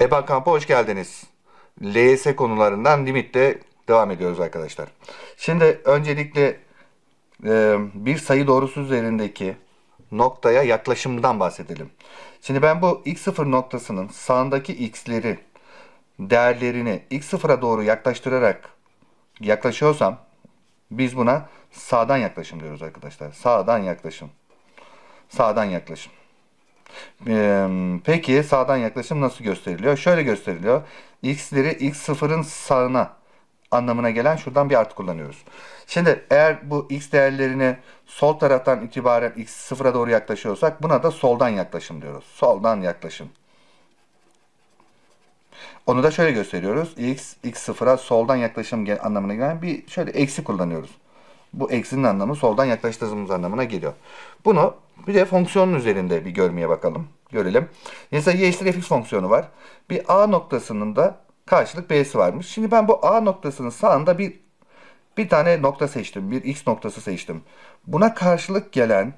EBA kampa hoş geldiniz. LS konularından limitte devam ediyoruz arkadaşlar. Şimdi öncelikle e, bir sayı doğrusu üzerindeki noktaya yaklaşımdan bahsedelim. Şimdi ben bu x0 noktasının sağındaki x'leri değerlerini x0'a doğru yaklaştırarak yaklaşıyorsam biz buna sağdan yaklaşım diyoruz arkadaşlar. Sağdan yaklaşım. Sağdan yaklaşım. Peki sağdan yaklaşım nasıl gösteriliyor? Şöyle gösteriliyor. X'leri X0'ın sağına anlamına gelen şuradan bir artı kullanıyoruz. Şimdi eğer bu X değerlerini sol taraftan itibaren X sıfıra doğru yaklaşıyorsak buna da soldan yaklaşım diyoruz. Soldan yaklaşım. Onu da şöyle gösteriyoruz. X, X sıfıra soldan yaklaşım anlamına gelen bir şöyle eksi kullanıyoruz. Bu eksinin anlamı soldan yaklaştığımız anlamına geliyor. Bunu bir de fonksiyonun üzerinde bir görmeye bakalım. Görelim. Mesela y eşittir fx fonksiyonu var. Bir a noktasının da karşılık b'si varmış. Şimdi ben bu a noktasının sağında bir bir tane nokta seçtim. Bir x noktası seçtim. Buna karşılık gelen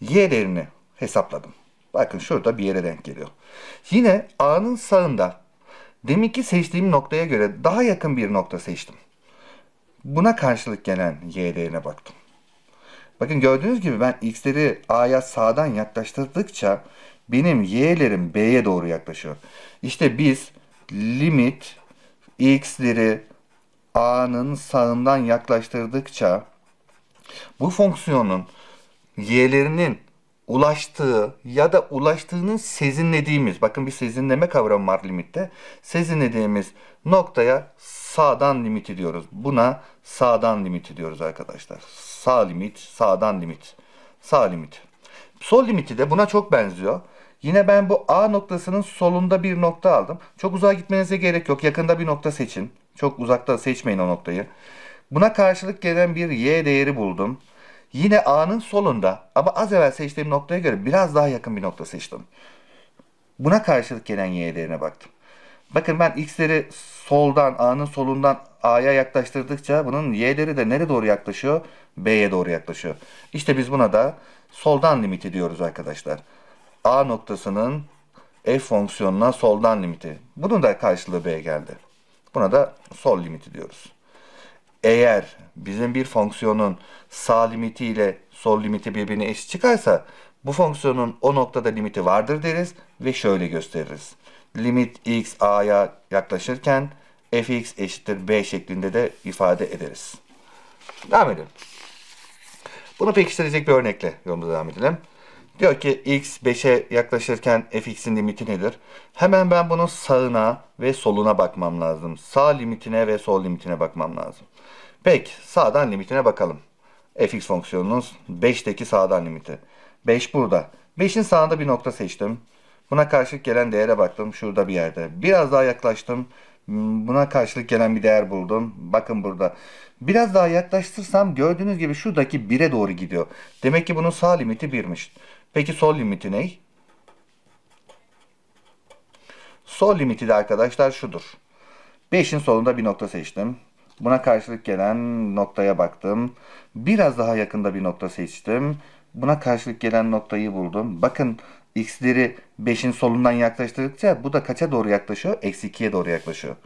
y değerini hesapladım. Bakın şurada bir yere denk geliyor. Yine a'nın sağında deminki seçtiğim noktaya göre daha yakın bir nokta seçtim. Buna karşılık gelen y değerine baktım. Bakın gördüğünüz gibi ben x'leri a'ya sağdan yaklaştırdıkça benim y'lerim b'ye doğru yaklaşıyor. İşte biz limit x'leri a'nın sağından yaklaştırdıkça bu fonksiyonun y'lerinin ulaştığı ya da ulaştığının sezinlediğimiz, bakın bir sezinleme kavramı var limitte, sezinlediğimiz noktaya sağdan limiti diyoruz. Buna sağdan limiti diyoruz arkadaşlar. Sağ limit, sağdan limit, sağ limit. Sol limiti de buna çok benziyor. Yine ben bu A noktasının solunda bir nokta aldım. Çok uzağa gitmenize gerek yok. Yakında bir nokta seçin. Çok uzakta seçmeyin o noktayı. Buna karşılık gelen bir Y değeri buldum. Yine A'nın solunda ama az evvel seçtiğim noktaya göre biraz daha yakın bir nokta seçtim. Buna karşılık gelen y değerine baktım. Bakın ben x'leri soldan, A'nın solundan A'ya yaklaştırdıkça bunun y'leri de nereye doğru yaklaşıyor? B'ye doğru yaklaşıyor. İşte biz buna da soldan limiti diyoruz arkadaşlar. A noktasının f fonksiyonuna soldan limiti. Bunun da karşılığı b geldi. Buna da sol limiti diyoruz eğer bizim bir fonksiyonun sağ limiti ile sol limiti birbirine eşit çıkarsa bu fonksiyonun o noktada limiti vardır deriz ve şöyle gösteririz. Limit x a'ya yaklaşırken fx eşittir b şeklinde de ifade ederiz. Devam edelim. Bunu pekiştirecek bir örnekle yolumuza devam edelim. Diyor ki x 5'e yaklaşırken fx'in limiti nedir? Hemen ben bunun sağına ve soluna bakmam lazım. Sağ limitine ve sol limitine bakmam lazım. Peki sağdan limitine bakalım. fx fonksiyonunuz 5'teki sağdan limiti. 5 burada. 5'in sağında bir nokta seçtim. Buna karşılık gelen değere baktım. Şurada bir yerde. Biraz daha yaklaştım. Buna karşılık gelen bir değer buldum. Bakın burada. Biraz daha yaklaştırsam gördüğünüz gibi şuradaki 1'e doğru gidiyor. Demek ki bunun sağ limiti 1'miş. Peki sol limiti ne? Sol limiti de arkadaşlar şudur. 5'in solunda bir nokta seçtim. Buna karşılık gelen noktaya baktım. Biraz daha yakında bir nokta seçtim. Buna karşılık gelen noktayı buldum. Bakın x'leri 5'in solundan yaklaştırdıkça bu da kaça doğru yaklaşıyor? Eksi 2'ye doğru yaklaşıyor.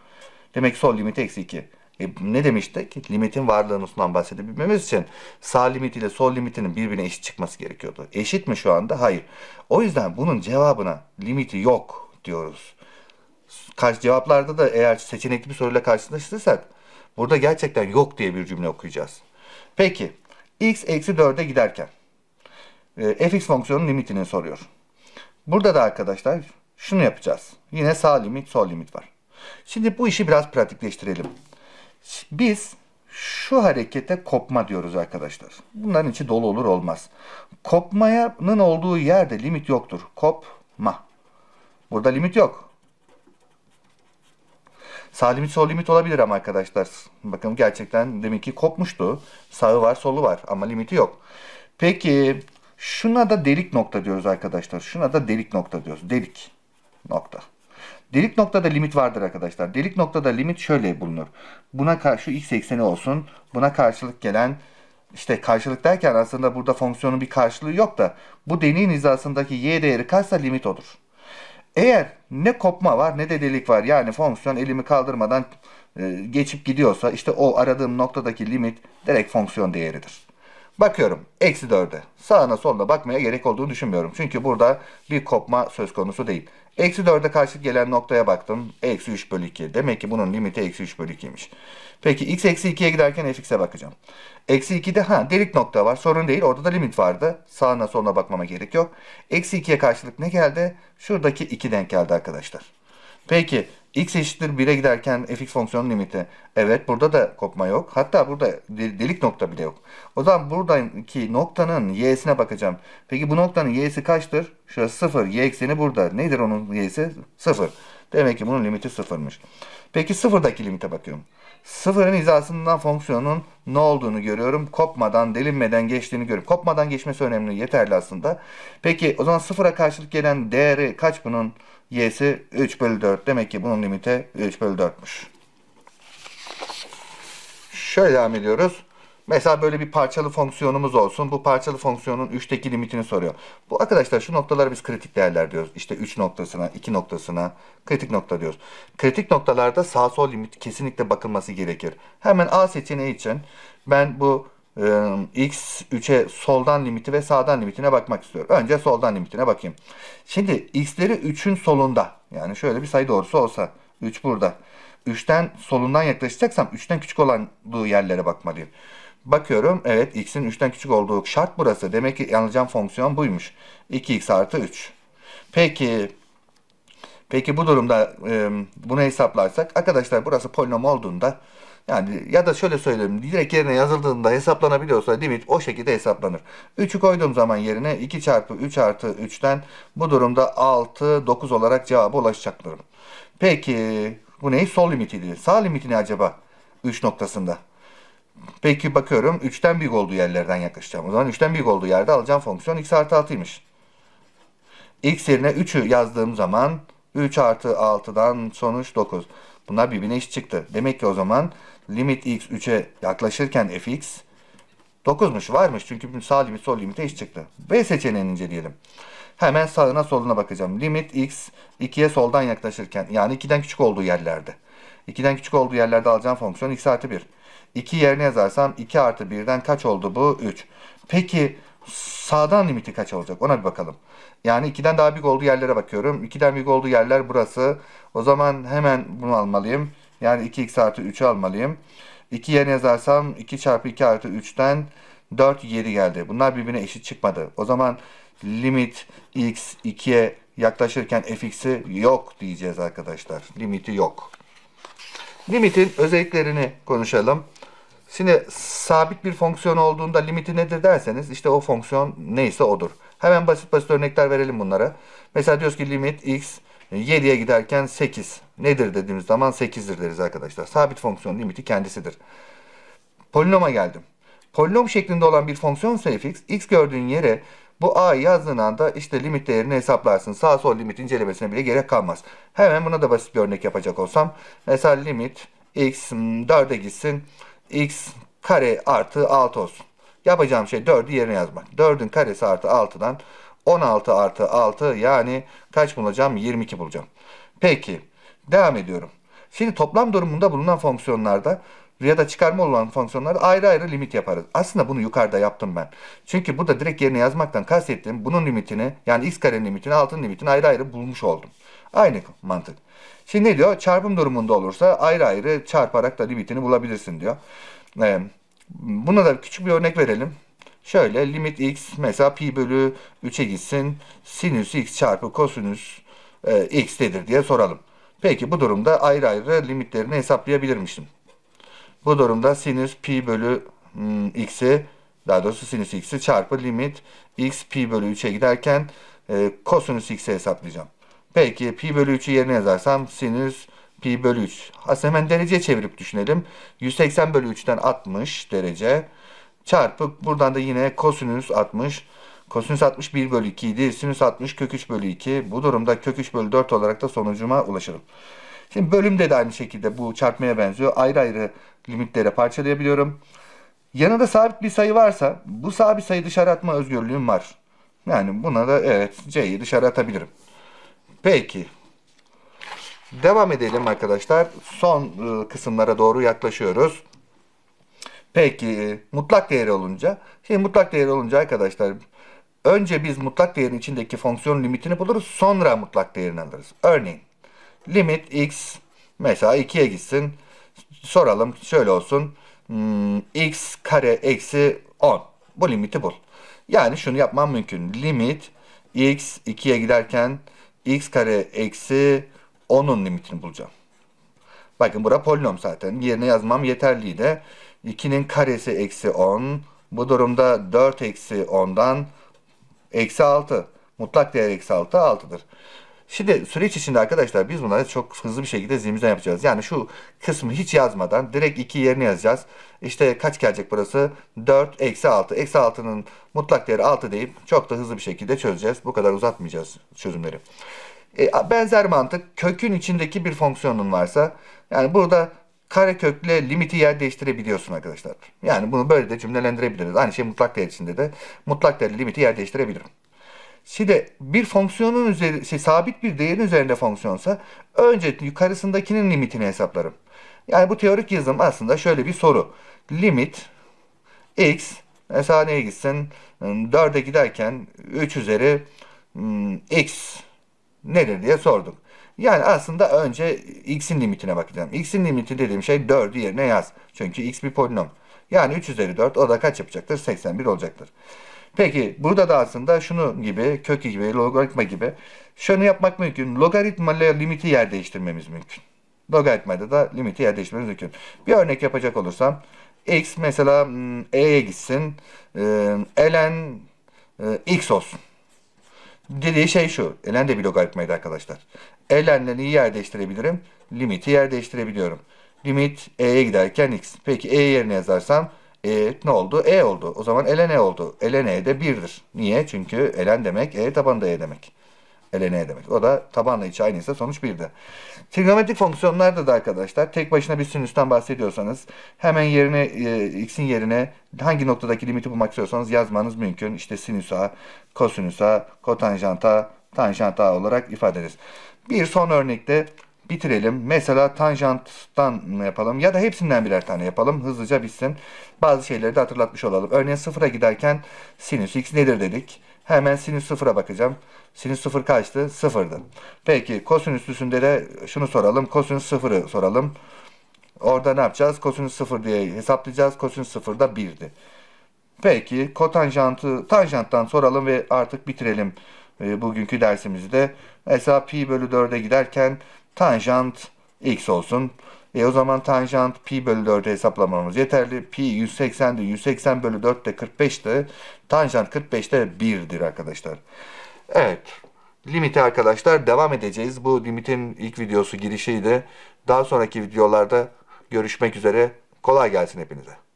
Demek sol limiti eksi 2. E, ne demiştik? Limitin varlığını sunan bahsedebilmemiz için sağ limit ile sol limitinin birbirine eşit çıkması gerekiyordu. Eşit mi şu anda? Hayır. O yüzden bunun cevabına limiti yok diyoruz. Karşı cevaplarda da eğer seçenekli bir soruyla karşılaştırırsak Burada gerçekten yok diye bir cümle okuyacağız. Peki x eksi 4'e giderken e, fx fonksiyonun limitini soruyor. Burada da arkadaşlar şunu yapacağız. Yine sağ limit sol limit var. Şimdi bu işi biraz pratikleştirelim. Biz şu harekete kopma diyoruz arkadaşlar. Bunların içi dolu olur olmaz. Kopmayanın olduğu yerde limit yoktur. Kopma. Burada limit yok. Sağ limit sol limit olabilir ama arkadaşlar. Bakın gerçekten demek ki kopmuştu. Sağı var solu var ama limiti yok. Peki şuna da delik nokta diyoruz arkadaşlar. Şuna da delik nokta diyoruz. Delik nokta. Delik noktada limit vardır arkadaşlar. Delik noktada limit şöyle bulunur. Buna karşı x ekseni olsun. Buna karşılık gelen işte karşılık derken aslında burada fonksiyonun bir karşılığı yok da bu deneyin hizasındaki y değeri kaçsa limit odur. Eğer ne kopma var ne de delik var yani fonksiyon elimi kaldırmadan e, geçip gidiyorsa işte o aradığım noktadaki limit direkt fonksiyon değeridir. Bakıyorum eksi 4'e. Sağına soluna bakmaya gerek olduğunu düşünmüyorum. Çünkü burada bir kopma söz konusu değil. Eksi 4'e karşılık gelen noktaya baktım. Eksi 3 bölü 2. Demek ki bunun limiti eksi 3 bölü 2'ymiş. Peki x eksi 2'ye giderken fx'e bakacağım. Eksi 2'de ha delik nokta var. Sorun değil. Orada da limit vardı. Sağına soluna bakmama gerek yok. Eksi 2'ye karşılık ne geldi? Şuradaki 2 denk geldi arkadaşlar. Peki x eşittir 1'e giderken fx fonksiyonun limiti. Evet burada da kopma yok. Hatta burada delik nokta bile yok. O zaman buradaki noktanın y'sine bakacağım. Peki bu noktanın y'si kaçtır? Şurası 0. Y ekseni burada. Nedir onun y'si? 0. Demek ki bunun limiti 0'mış. Peki 0'daki limite bakıyorum. 0'ın hizasından fonksiyonun ne olduğunu görüyorum. Kopmadan, delinmeden geçtiğini görüyorum. Kopmadan geçmesi önemli. Yeterli aslında. Peki o zaman 0'a karşılık gelen değeri kaç bunun? y'si 3 bölü 4. Demek ki bunun limiti 3 bölü 4'müş. Şöyle devam ediyoruz. Mesela böyle bir parçalı fonksiyonumuz olsun. Bu parçalı fonksiyonun 3'teki limitini soruyor. Bu arkadaşlar şu noktalara biz kritik değerler diyoruz. İşte 3 noktasına, 2 noktasına kritik nokta diyoruz. Kritik noktalarda sağ sol limit kesinlikle bakılması gerekir. Hemen A seçeneği için ben bu ee, x 3'e soldan limiti ve sağdan limitine bakmak istiyorum. Önce soldan limitine bakayım. Şimdi x'leri 3'ün solunda. Yani şöyle bir sayı doğrusu olsa 3 burada. 3'ten solundan yaklaşacaksam 3'ten küçük olduğu yerlere bakmalıyım. Bakıyorum evet x'in 3'ten küçük olduğu şart burası. Demek ki yanılacağım fonksiyon buymuş. 2x artı 3. Peki peki bu durumda e, bunu hesaplarsak arkadaşlar burası polinom olduğunda yani ya da şöyle söyleyeyim. Direkt yerine yazıldığında hesaplanabiliyorsa limit o şekilde hesaplanır. 3'ü koyduğum zaman yerine 2 çarpı 3 artı 3'ten bu durumda 6, 9 olarak cevaba ulaşacaklarım. Peki bu neyi? Sol limitiydi. Sağ limiti ne acaba? 3 noktasında. Peki bakıyorum 3'ten büyük olduğu yerlerden yaklaşacağım. O zaman 3'ten büyük olduğu yerde alacağım fonksiyon x artı 6'ymış. x yerine 3'ü yazdığım zaman 3 artı 6'dan sonuç 9. Bunlar birbirine eş çıktı. Demek ki o zaman limit x 3'e yaklaşırken fx 9'muş varmış. Çünkü sağ limit sol limite eş çıktı. B seçeneğini inceleyelim. Hemen sağına soluna bakacağım. Limit x 2'ye soldan yaklaşırken yani 2'den küçük olduğu yerlerde. 2'den küçük olduğu yerlerde alacağım fonksiyon x artı 1. 2 yerine yazarsam 2 artı 1'den kaç oldu bu? 3. Peki sağdan limiti kaç olacak? Ona bir bakalım. Yani 2'den daha büyük olduğu yerlere bakıyorum. 2'den büyük olduğu yerler burası. O zaman hemen bunu almalıyım. Yani 2x artı 3'ü almalıyım. 2 yerine yazarsam 2 çarpı 2 artı 3'ten 4 7 geldi. Bunlar birbirine eşit çıkmadı. O zaman limit x 2'ye yaklaşırken fx'i yok diyeceğiz arkadaşlar. Limiti yok. Limitin özelliklerini konuşalım. Şimdi sabit bir fonksiyon olduğunda limiti nedir derseniz işte o fonksiyon neyse odur. Hemen basit basit örnekler verelim bunlara. Mesela diyoruz ki limit x 7'ye e, giderken 8 nedir dediğimiz zaman 8'dir deriz arkadaşlar. Sabit fonksiyon limiti kendisidir. Polinoma geldim. Polinom şeklinde olan bir fonksiyon ise fx, x gördüğün yere bu a'yı yazdığın anda işte limit değerini hesaplarsın. Sağ sol limit incelemesine bile gerek kalmaz. Hemen buna da basit bir örnek yapacak olsam. Mesela limit x 4'e gitsin. x kare artı 6 olsun. Yapacağım şey 4'ü yerine yazmak. 4'ün karesi artı 6'dan 16 artı 6 yani kaç bulacağım? 22 bulacağım. Peki devam ediyorum. Şimdi toplam durumunda bulunan fonksiyonlarda ya da çıkarma olan fonksiyonlarda ayrı ayrı limit yaparız. Aslında bunu yukarıda yaptım ben. Çünkü burada direkt yerine yazmaktan kastettiğim Bunun limitini yani x karenin limitini altın limitini ayrı ayrı bulmuş oldum. Aynı mantık. Şimdi ne diyor? Çarpım durumunda olursa ayrı ayrı çarparak da limitini bulabilirsin diyor. Ee, Buna da küçük bir örnek verelim. Şöyle limit x mesela pi bölü 3'e gitsin. Sinüs x çarpı kosinüs e, x'tedir diye soralım. Peki bu durumda ayrı ayrı limitlerini hesaplayabilirmiştim. Bu durumda sinüs pi bölü hmm, x'i daha doğrusu sinüs x'i çarpı limit x pi bölü 3'e giderken e, kosinüs x'i hesaplayacağım. Peki pi bölü 3'ü yerine yazarsam sinüs pi bölü 3. Aslında hemen dereceye çevirip düşünelim. 180 bölü 3'ten 60 derece çarpı buradan da yine kosinüs 60. Kosinüs 60 1 bölü 2 idi. Sinüs 60 kök 3 bölü 2. Bu durumda kök 3 bölü 4 olarak da sonucuma ulaşırım. Şimdi bölümde de aynı şekilde bu çarpmaya benziyor. Ayrı ayrı limitlere parçalayabiliyorum. Yanında sabit bir sayı varsa bu sabit sayı dışarı atma özgürlüğüm var. Yani buna da evet C'yi dışarı atabilirim. Peki Devam edelim arkadaşlar. Son e, kısımlara doğru yaklaşıyoruz. Peki e, mutlak değeri olunca. Şimdi mutlak değeri olunca arkadaşlar önce biz mutlak değerin içindeki fonksiyon limitini buluruz. Sonra mutlak değerini alırız. Örneğin limit x mesela 2'ye gitsin. Soralım şöyle olsun. Hmm, x kare eksi 10. Bu limiti bul. Yani şunu yapmam mümkün. Limit x 2'ye giderken x kare eksi 10'un limitini bulacağım. Bakın bura polinom zaten. Yerine yazmam yeterliydi. 2'nin karesi eksi 10. Bu durumda 4 eksi 10'dan eksi 6. Mutlak değer eksi 6 6'dır. Şimdi süreç içinde arkadaşlar biz bunları çok hızlı bir şekilde zihnimizden yapacağız. Yani şu kısmı hiç yazmadan direkt 2 yerine yazacağız. İşte kaç gelecek burası? 4 eksi 6. Eksi 6'nın mutlak değeri 6 deyip çok da hızlı bir şekilde çözeceğiz. Bu kadar uzatmayacağız çözümleri. E, benzer mantık kökün içindeki bir fonksiyonun varsa yani burada kare kökle limiti yer değiştirebiliyorsun arkadaşlar. Yani bunu böyle de cümlelendirebiliriz. Aynı şey mutlak değer içinde de mutlak değer limiti yer değiştirebilirim. Şimdi bir fonksiyonun üzeri, şey, sabit bir değerin üzerinde fonksiyonsa önce yukarısındakinin limitini hesaplarım. Yani bu teorik yazım aslında şöyle bir soru. Limit x mesela neye gitsin? 4'e ıı, giderken 3 üzeri ıı, x nedir diye sorduk. Yani aslında önce x'in limitine bakacağım. x'in limiti dediğim şey 4'ü yerine yaz. Çünkü x bir polinom. Yani 3 üzeri 4 o da kaç yapacaktır? 81 olacaktır. Peki burada da aslında şunu gibi, kök gibi, logaritma gibi şunu yapmak mümkün. Logaritma ile limiti yer değiştirmemiz mümkün. Logaritmada da limiti yer değiştirmemiz mümkün. Bir örnek yapacak olursam x mesela hmm, e'ye gitsin. E, ln e, x olsun. Dediği şey şu. Elen de bir logaritmaydı arkadaşlar. Elenle neyi yer değiştirebilirim? Limiti yer değiştirebiliyorum. Limit e'ye giderken x. Peki e yerine yazarsam e ne oldu? E oldu. O zaman elen e oldu. Elen e de 1'dir. Niye? Çünkü elen demek e tabanında e demek. LN demek. O da tabanla içi aynıysa sonuç 1'dir. Trigonometrik fonksiyonlar da arkadaşlar tek başına bir sinüsten bahsediyorsanız hemen yerine e, x'in yerine hangi noktadaki limiti bulmak istiyorsanız yazmanız mümkün. İşte sinüs a, kotanjanta, tanjant'a olarak ifade ederiz. Bir son örnekte bitirelim. Mesela tanjanttan yapalım ya da hepsinden birer tane yapalım. Hızlıca bitsin. Bazı şeyleri de hatırlatmış olalım. Örneğin sıfıra giderken sinüs x nedir dedik. Hemen sinüs sıfıra bakacağım. Sinüs sıfır kaçtı? Sıfırdı. Peki kosinüs üstünde de şunu soralım. Kosinüs sıfırı soralım. Orada ne yapacağız? Kosinüs sıfır diye hesaplayacağız. Kosinüs sıfır da birdi. Peki kotanjantı tanjanttan soralım ve artık bitirelim e, bugünkü dersimizde. Mesela pi bölü 4'e giderken tanjant x olsun. E o zaman tanjant pi bölü 4'ü hesaplamamız yeterli. Pi 180'di. 180 bölü 4 de 45'ti. Tanjant 45'te 1'dir arkadaşlar. Evet. limiti arkadaşlar devam edeceğiz. Bu limitin ilk videosu girişiydi. Daha sonraki videolarda görüşmek üzere. Kolay gelsin hepinize.